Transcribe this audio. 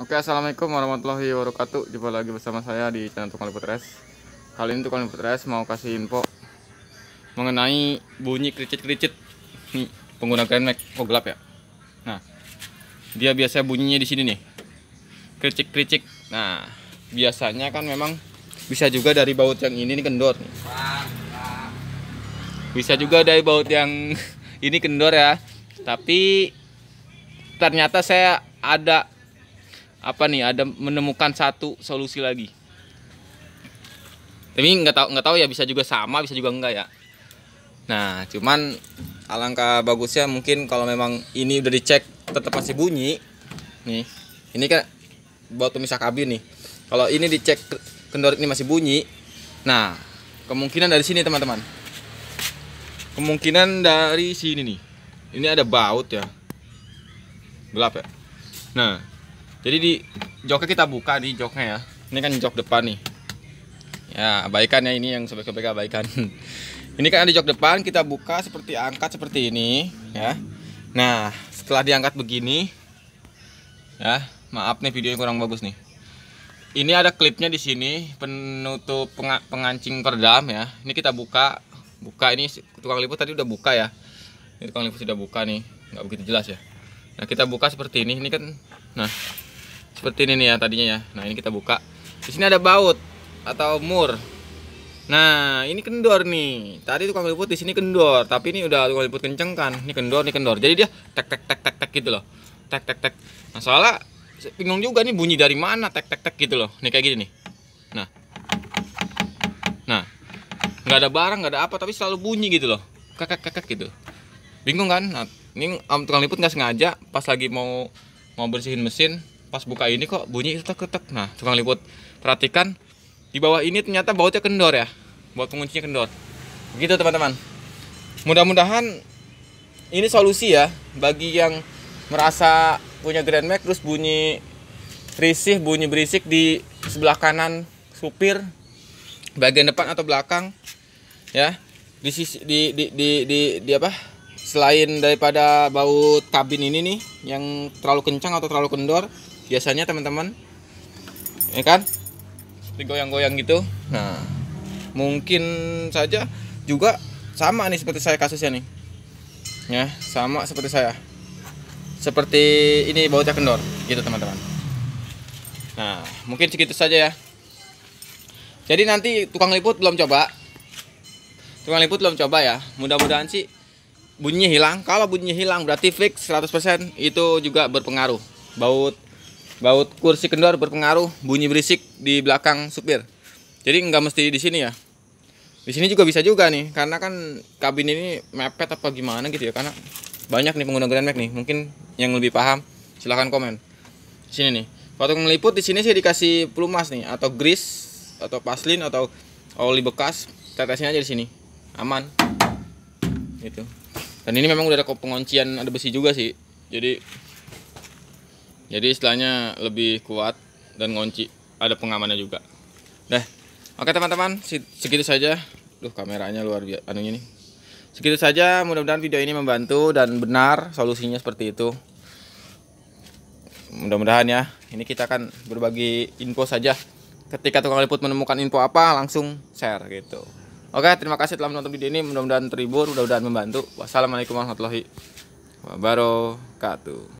Oke assalamualaikum warahmatullahi wabarakatuh Jumpa lagi bersama saya di channel Tukang Liput Res Kali ini Tukang Liput Res mau kasih info Mengenai bunyi kricit kricit Nih pengguna Grand Max Oh gelap ya Nah Dia biasanya bunyinya di sini nih Kericik-kericik Nah Biasanya kan memang Bisa juga dari baut yang ini nih kendor nih. Bisa juga dari baut yang Ini kendor ya tapi ternyata saya ada apa nih ada menemukan satu solusi lagi tapi nggak tahu nggak tahu ya bisa juga sama bisa juga enggak ya nah cuman alangkah bagusnya mungkin kalau memang ini udah dicek tetap masih bunyi nih ini kan buat pemisah kabin nih kalau ini dicek kendor ini masih bunyi nah kemungkinan dari sini teman-teman kemungkinan dari sini nih ini ada baut ya gelap ya nah jadi di joknya kita buka di joknya ya ini kan jok depan nih ya abaikan ya ini yang sebaik-baik abaikan ini kan di jok depan kita buka seperti angkat seperti ini ya nah setelah diangkat begini ya maaf nih videonya kurang bagus nih ini ada klipnya di sini penutup peng pengancing peredam ya ini kita buka buka ini tukang liput tadi udah buka ya ini tukang liput sudah buka nih nggak begitu jelas ya nah kita buka seperti ini ini kan nah seperti ini nih ya tadinya ya nah ini kita buka di sini ada baut atau mur nah ini kendor nih tadi tukang liput di sini kendor tapi ini udah tukang liput kenceng kan ini kendor ini kendor jadi dia tek tek tek tek tek gitu loh tek tek tek nah soalnya bingung juga nih bunyi dari mana tek tek tek gitu loh nih kayak gini nih nah nah nggak ada barang nggak ada apa tapi selalu bunyi gitu loh kakak kakak gitu bingung kan nah, ini om tukang liput nggak sengaja pas lagi mau mau bersihin mesin pas buka ini kok bunyi itu ketek nah tukang liput perhatikan di bawah ini ternyata bautnya kendor ya baut penguncinya kendor begitu teman-teman mudah-mudahan ini solusi ya bagi yang merasa punya Grand Max terus bunyi risih bunyi berisik di sebelah kanan supir bagian depan atau belakang ya di sisi di di di di, di apa selain daripada baut kabin ini nih yang terlalu kencang atau terlalu kendor biasanya teman-teman ya kan digoyang-goyang gitu nah mungkin saja juga sama nih seperti saya kasusnya nih ya sama seperti saya seperti ini bautnya kendor gitu teman-teman nah mungkin segitu saja ya jadi nanti tukang liput belum coba tukang liput belum coba ya mudah-mudahan sih bunyinya hilang kalau bunyinya hilang berarti fix 100% itu juga berpengaruh baut baut kursi kendor berpengaruh bunyi berisik di belakang supir. Jadi nggak mesti di sini ya. Di sini juga bisa juga nih, karena kan kabin ini mepet apa gimana gitu ya, karena banyak nih pengguna Grand Max nih. Mungkin yang lebih paham silahkan komen. Di sini nih. waktu meliput di sini sih dikasih pelumas nih atau grease atau paslin atau oli bekas tetesin aja di sini. Aman. Gitu. Dan ini memang udah ada penguncian ada besi juga sih. Jadi jadi istilahnya lebih kuat dan ngunci ada pengamannya juga deh oke teman-teman segitu saja duh kameranya luar biasa anunya nih segitu saja mudah-mudahan video ini membantu dan benar solusinya seperti itu mudah-mudahan ya ini kita akan berbagi info saja ketika tukang liput menemukan info apa langsung share gitu oke terima kasih telah menonton video ini mudah-mudahan terhibur mudah-mudahan membantu wassalamualaikum warahmatullahi wabarakatuh